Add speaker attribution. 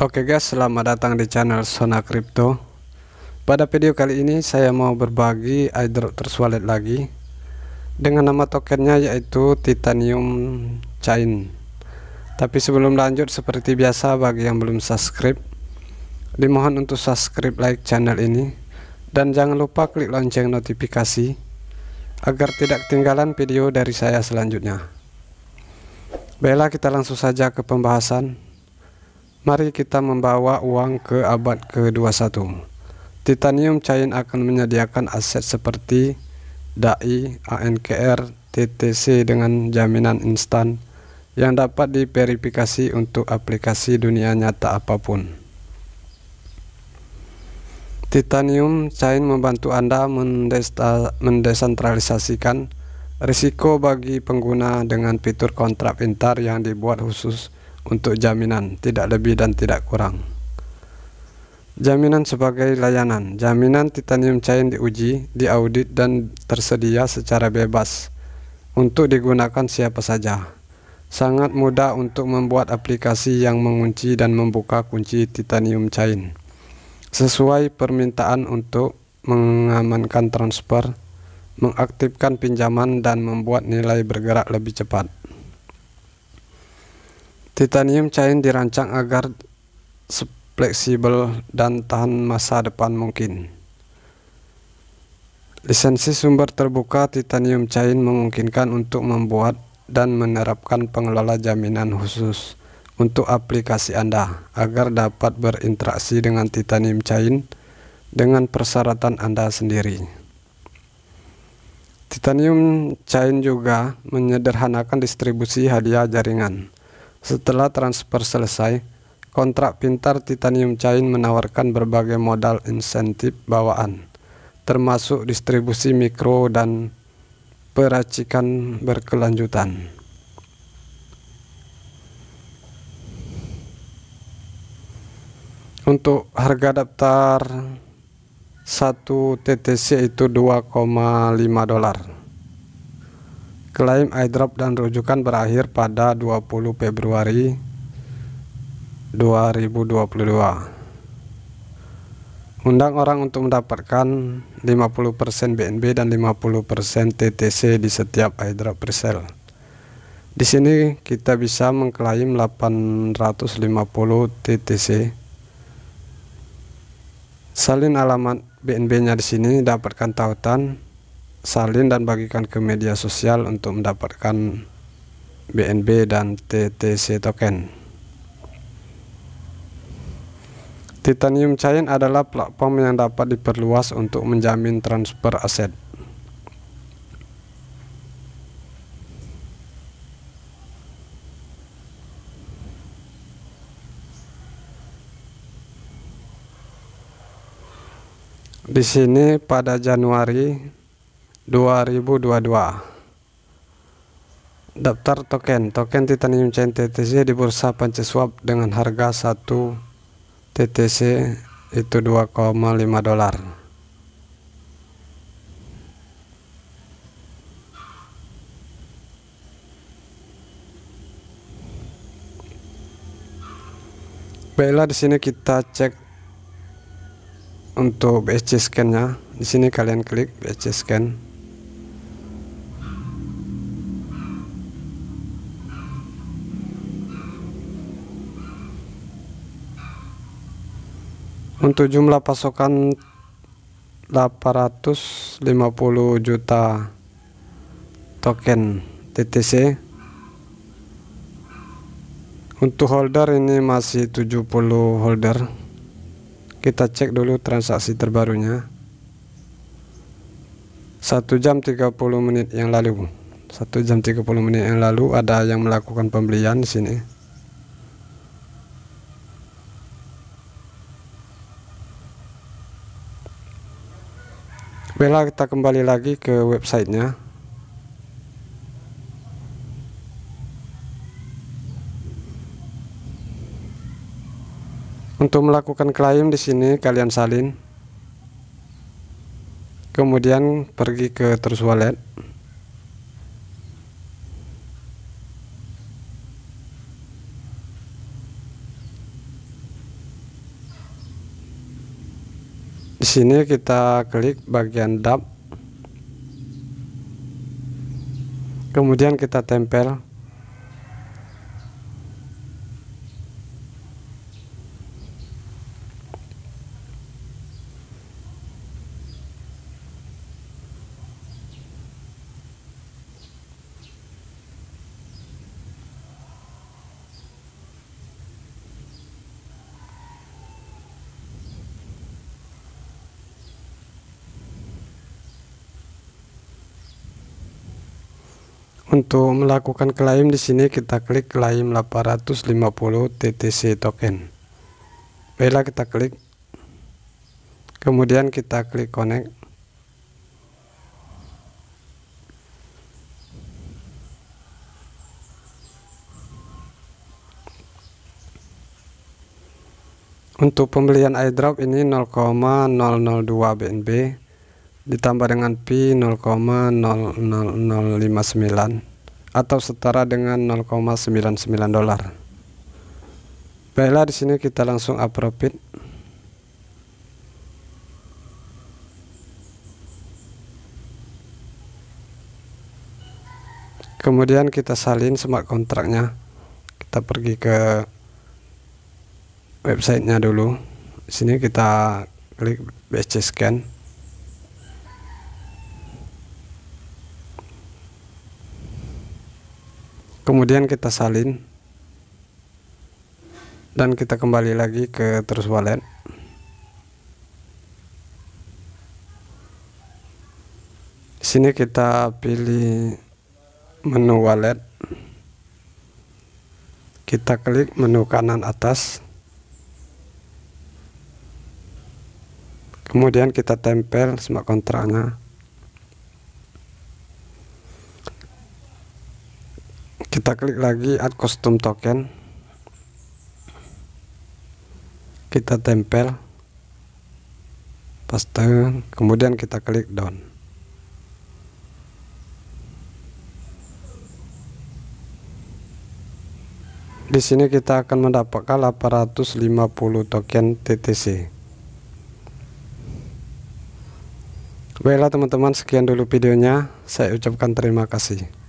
Speaker 1: Oke okay guys, selamat datang di channel Sona Crypto. Pada video kali ini saya mau berbagi airdrop tersualit lagi dengan nama tokennya yaitu Titanium Chain. Tapi sebelum lanjut seperti biasa bagi yang belum subscribe dimohon untuk subscribe like channel ini dan jangan lupa klik lonceng notifikasi agar tidak ketinggalan video dari saya selanjutnya. Baiklah kita langsung saja ke pembahasan. Mari kita membawa uang ke abad ke-21. Titanium Chain akan menyediakan aset seperti DAI, ANKR, TTC dengan jaminan instan yang dapat diverifikasi untuk aplikasi dunia nyata apapun. Titanium Chain membantu Anda mendesentralisasikan risiko bagi pengguna dengan fitur kontrak pintar yang dibuat khusus untuk jaminan, tidak lebih dan tidak kurang. Jaminan sebagai layanan. Jaminan titanium cair diuji, diaudit dan tersedia secara bebas untuk digunakan siapa saja. Sangat mudah untuk membuat aplikasi yang mengunci dan membuka kunci titanium cair sesuai permintaan untuk mengamankan transfer, mengaktifkan pinjaman dan membuat nilai bergerak lebih cepat. Titanium Chain dirancang agar fleksibel dan tahan masa depan mungkin. Lisensi sumber terbuka Titanium Chain memungkinkan untuk membuat dan menerapkan pengelola jaminan khusus untuk aplikasi Anda agar dapat berinteraksi dengan Titanium Chain dengan persyaratan Anda sendiri. Titanium Chain juga menyederhanakan distribusi hadiah jaringan. Setelah transfer selesai, kontrak pintar Titanium Chain menawarkan berbagai modal insentif bawaan, termasuk distribusi mikro dan peracikan berkelanjutan. Untuk harga daftar 1 TTC itu 2,5 dolar. Klaim Airdrop dan rujukan berakhir pada 20 Februari 2022. Undang orang untuk mendapatkan 50% BNB dan 50% TTC di setiap airdrop presel. Di sini kita bisa mengklaim 850 TTC. Salin alamat BNB-nya di sini, dapatkan tautan salin dan bagikan ke media sosial untuk mendapatkan BNB dan TTC token. Titanium Chain adalah platform yang dapat diperluas untuk menjamin transfer aset. Di sini pada Januari 2022 daftar token token titanium chain TTC di bursa Swap dengan harga 1 TTC itu 2,5 dolar baiklah di sini kita cek untuk BSC scan-nya. Di sini kalian klik BSC scan. untuk jumlah pasokan 850 juta token TTC untuk holder ini masih 70 holder kita cek dulu transaksi terbarunya Satu jam 30 menit yang lalu satu jam 30 menit yang lalu ada yang melakukan pembelian di sini baiklah kita kembali lagi ke websitenya Untuk melakukan klaim di sini kalian salin. Kemudian pergi ke terus Wallet. di sini kita klik bagian dab, kemudian kita tempel Untuk melakukan klaim di sini kita klik klaim 850 TTC token. Baiklah kita klik. Kemudian kita klik connect. Untuk pembelian airdrop ini 0,002 BNB ditambah dengan pi 0,00059 atau setara dengan 0,99 dolar. Baiklah di sini kita langsung up profit. Kemudian kita salin smart kontraknya. Kita pergi ke websitenya dulu. Di sini kita klik BC scan. kemudian kita salin dan kita kembali lagi ke terus wallet sini kita pilih menu wallet kita klik menu kanan atas kemudian kita tempel smart kontraknya kita klik lagi add custom token kita tempel paste kemudian kita klik down di sini kita akan mendapatkan 850 token TTC Baiklah teman-teman sekian dulu videonya saya ucapkan terima kasih